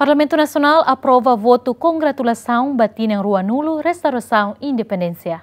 Parlamento Nacional aprova voto congratulação batina em Rua Nulo, Restauração Independência.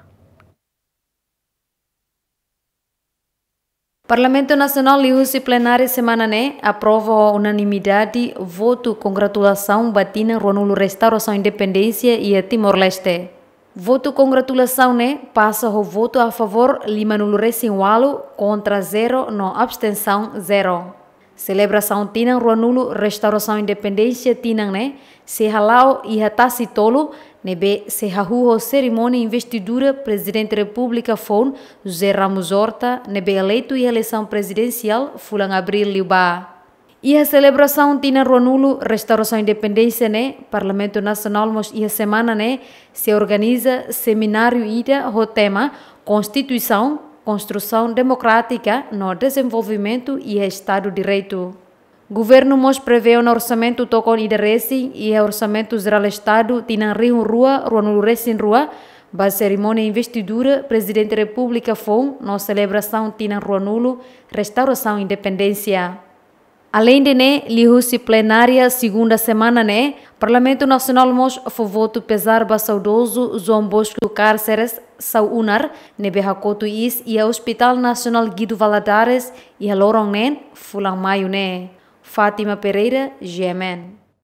Parlamento Nacional e Usi Plenário semana né aprova unanimidade voto congratulação batina Rua Nulo, Restauração Independência e Timor-Leste. Voto congratulação né passa o voto a favor 5 nulo recinwalo contra zero não abstenção zero Celebração tinang ruanulo restauração independência tinang né? Se halau e hatasi tolo nebe se hahuho cerimônia investidura presidente da república fon José Ramos Horta nebe eleito e eleição presidencial fulang abril liubá. E a celebração tina Ronulo, Restauração Independência, né? Parlamento Nacional, mas e a semana, né? Se organiza seminário ida, o tema Constituição, construção democrática no desenvolvimento e Estado de Direito. Governo mos prevê no orçamento tocon ideresi e orçamento geral Estado tinan rio rua, rua nuresin rua, ba cerimônia investidura, Presidente da República Fon, na celebração tinan ruanulu restauração independência. Além de ne, lihusi plenária segunda semana ne, Parlamento Nacional mos voto pesar ba saudoso João Bosco Cárceres sau unar ne behakoto is e Hospital Nacional Guido Valadares e a lorong ne, fulang maio ne. Fátima Pereira, Gemen.